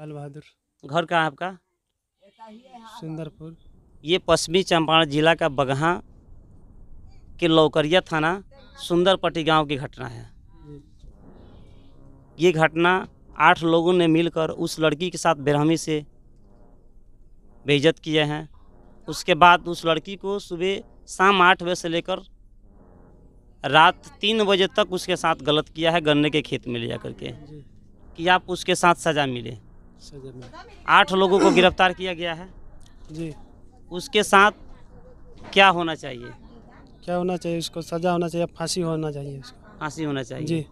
लाल बहादुर घर कहाँ आपका सुंदरपुर ये पश्चिमी चंपारण जिला का बगहा के लौकरिया थाना सुंदरपट्टी गांव की घटना है ये घटना आठ लोगों ने मिलकर उस लड़की के साथ बेरहमी से बेइज्जत किए हैं उसके बाद उस लड़की को सुबह शाम आठ बजे से लेकर रात तीन बजे तक उसके साथ गलत किया है गन्ने के खेत में ले जा करके कि आप उसके साथ सज़ा मिले आठ लोगों को गिरफ्तार किया गया है जी उसके साथ क्या होना चाहिए क्या होना चाहिए उसको सजा होना चाहिए फांसी होना चाहिए उसको फांसी होना चाहिए जी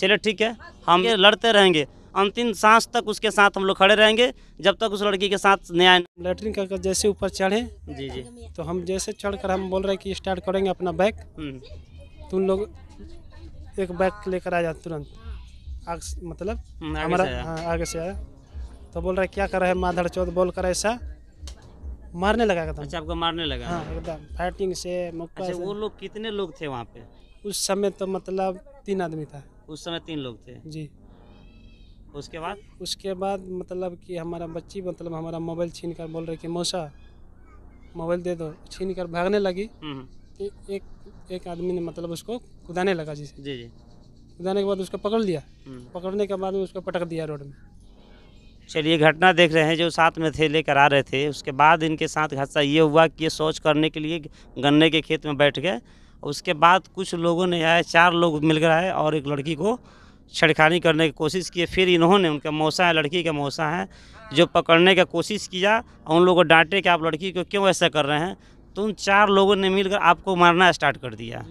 चलो ठीक है हम ये लड़ते रहेंगे अंतिम सांस तक उसके साथ हम लोग खड़े रहेंगे जब तक उस लड़की के साथ न्याय लेटरिन करके जैसे ऊपर चढ़े जी जी तो हम जैसे चढ़कर हम बोल रहे हैं कि स्टार्ट करेंगे अपना बैग हम्म। तुम लोग एक बैग लेकर आ जाते तुरंत आग मतलब हम्म, हमारा हाँ, आगे से आया तो बोल रहा है क्या कर रहा है माधर चौथ बोल कर ऐसा मारने लगा एकदम अच्छा आपको मारने लगा हाँ एकदम फाइटिंग से मुक्का अच्छा, वो लोग कितने लोग थे वहाँ पे उस समय तो मतलब तीन आदमी था उस समय तीन लोग थे जी उसके बाद उसके बाद मतलब कि हमारा बच्ची मतलब हमारा मोबाइल छीन कर बोल रहे कि मौसा मोबाइल दे दो छीन कर भागने लगी हम्म। एक एक आदमी ने मतलब उसको कुदाने लगा जिसे जी जी जाने के बाद उसको पकड़ लिया हम्म। पकड़ने के बाद उसको पटक दिया रोड में चलिए घटना देख रहे हैं जो साथ में थे लेकर आ रहे थे उसके बाद इनके साथ हादसा ये हुआ कि ये सोच करने के लिए गन्ने के खेत में बैठ गए उसके बाद कुछ लोगों ने आए चार लोग मिलकर आए और एक लड़की को छेड़खानी करने की कोशिश की फिर इन्होंने उनका मौसा है लड़की का मौसा है जो पकड़ने का कोशिश किया उन लोगों को डांटे कि आप लड़की को क्यों ऐसा कर रहे हैं तो उन चार लोगों ने मिलकर आपको मारना स्टार्ट कर दिया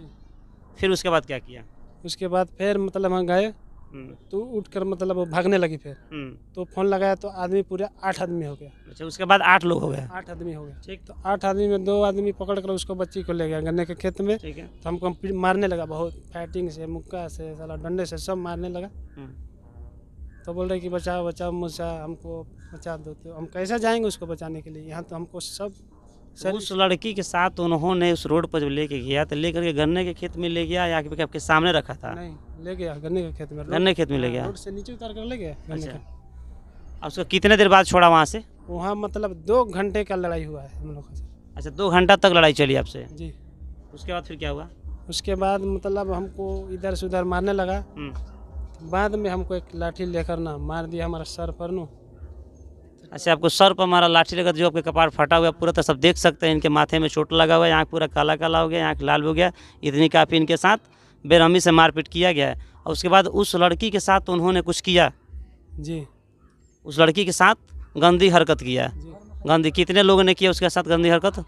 फिर उसके बाद क्या किया उसके बाद फिर मतलब हम गए हम्म। तो उठ कर मतलब भागने लगी फिर हम्म। तो फोन लगाया तो आदमी पूरे आठ आदमी हो गया अच्छा उसके बाद आठ लोग हो गए आठ आदमी हो गए ठीक तो आठ आदमी में दो आदमी पकड़ कर उसको बच्ची को ले गया गन्ने के खेत में तो हमको मारने लगा बहुत फाइटिंग से मुक्का से साला डंडे से सब मारने लगा हम्म। तो बोल रहे कि बचाओ बचाओ मुझा हमको बचा दो तो हम कैसे जाएंगे उसको बचाने के लिए यहाँ तो हमको सब तो सर उस लड़की के साथ उन्होंने उस रोड पर जब लेके गया तो लेकर के गन्ने के खेत में ले गया या आपके, आपके सामने रखा था नहीं ले गया गन्ने के खेत में गन्ने खेत में ले गया हाँ, रोड से नीचे उतार कर ले गया अच्छा उसको कितने देर बाद छोड़ा वहाँ से वहाँ मतलब दो घंटे का लड़ाई हुआ है हम लोग अच्छा दो घंटा तक लड़ाई चली आपसे जी उसके बाद फिर क्या हुआ उसके बाद मतलब हमको इधर से उधर मारने लगा हम्म। बाद में हमको एक लाठी लेकर ना मार दिया हमारा सर पर नू अच्छा आपको सर पर हमारा लाठी लगा जो आपके कपार फटा हुआ पूरा तो सब देख सकते हैं इनके माथे में चोट लगा हुआ है आँख पूरा काला काला हो गया आँख लाल हो गया इतनी काफ़ी इनके साथ बेरहमी से मारपीट किया गया है और उसके बाद उस लड़की के साथ तो उन्होंने कुछ किया जी उस लड़की के साथ गंदी हरकत किया गंदी कितने लोगों ने किया उसके साथ गंदी हरकत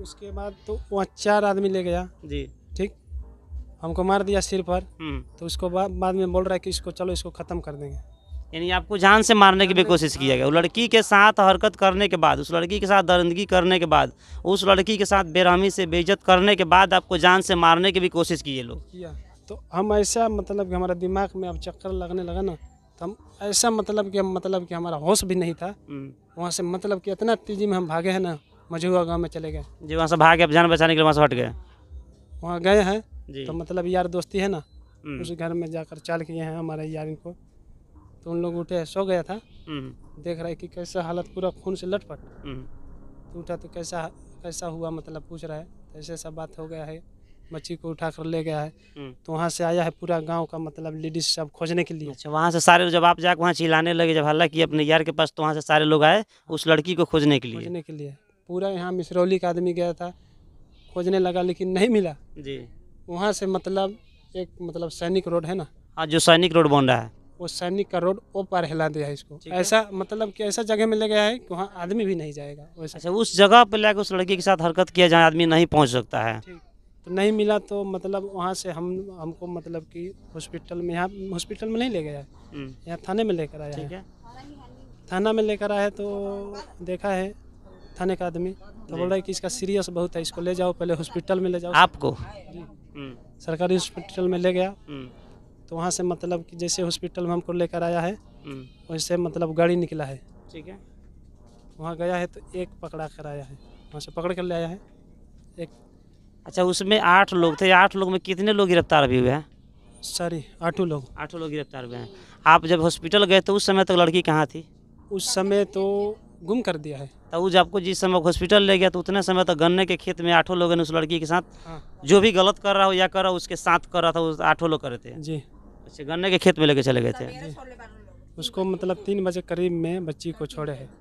उसके बाद तो वहाँ चार आदमी ले गया जी ठीक हमको मार दिया सिर पर हम्म। तो उसको बाद में बोल रहा है कि इसको चलो इसको ख़त्म कर देंगे यानी आपको जान से मारने की भी कोशिश किया गया लड़की के साथ हरकत करने के बाद उस लड़की के साथ दरंदगी करने के बाद उस लड़की के साथ बेरहमी से बेइज्जत करने के बाद आपको जान से मारने की भी कोशिश की लोग तो हम ऐसा मतलब कि हमारा दिमाग में अब चक्कर लगने लगा ना तो हम ऐसा मतलब कि हम मतलब कि हमारा होश भी नहीं था हम्म। वहाँ से मतलब कि इतना तेज़ी में हम भागे हैं ना मझुआ गाँव में चले गए जी वहाँ से भागे अब जान बचाने के लिए वहाँ से हट गए वहाँ गए हैं तो मतलब यार दोस्ती है ना हम्म। उस घर में जाकर चाल किए हैं हमारे यार इनको तो उन लोग उठे सो गया था हम्म। देख रहा है कि कैसा हालत पूरा खून से लटपट हम्म। तो उठा तो कैसा कैसा हुआ मतलब पूछ रहा है तो ऐसे ऐसा बात हो गया है बच्ची को उठा कर ले गया है हम्म। तो वहाँ से आया है पूरा गांव का मतलब लेडीज सब खोजने के लिए अच्छा वहाँ से सारे जब आप जाकर वहाँ चिल्लाने लगे जब हल्ला किया अपने यार के पास तो वहाँ से सारे लोग आए उस लड़की को खोजने के लिए खोजने के लिए पूरा यहाँ मिसरौली का आदमी गया था खोजने लगा लेकिन नहीं मिला जी वहाँ से मतलब एक मतलब सैनिक रोड है ना हाँ जो सैनिक रोड बन रहा है वो सैनिक का रोड ओ पार हिला दिया है इसको ऐसा मतलब कि ऐसा जगह में ले गया है कि वहाँ आदमी भी नहीं जाएगा वैसा अच्छा उस जगह पर लेकर उस लड़की के साथ हरकत किया जाए आदमी नहीं पहुँच सकता है तो नहीं मिला तो मतलब वहाँ से हम हमको मतलब कि हॉस्पिटल में यहाँ हॉस्पिटल में नहीं ले गया है हम्म। यहाँ थाने में लेकर आया है थाना में लेकर आया तो देखा है थाने का आदमी तो बोल रहा है कि इसका सीरियस बहुत है इसको ले जाओ पहले हॉस्पिटल में ले जाओ आपको हम्म। सरकारी हॉस्पिटल में ले गया हम्म। तो वहाँ से मतलब कि जैसे हॉस्पिटल में हमको लेकर आया है हम्म। वैसे मतलब गाड़ी निकला है ठीक है वहाँ गया है तो एक पकड़ा कर आया है वहाँ से पकड़ कर ले आया है एक अच्छा उसमें आठ लोग थे आठ लोग में कितने लोग गिरफ्तार भी हुए हैं सॉरी आठों लोग आठों लोग गिरफ्तार हुए हैं आप जब हॉस्पिटल गए तो उस समय तक तो लड़की कहाँ थी उस समय तो गुम कर दिया है तब तो जब आपको जिस समय हॉस्पिटल ले गया तो उतने समय तक गन्ने के खेत में आठों लोगों ने उस लड़की के साथ हाँ। जो भी गलत कर रहा हो या कर रहा हो उसके साथ कर रहा था उस आठों लोग कर रहे थे जी अच्छा गन्ने के खेत में लेके चले गए थे उसको मतलब तीन बजे करीब में बच्ची को छोड़े है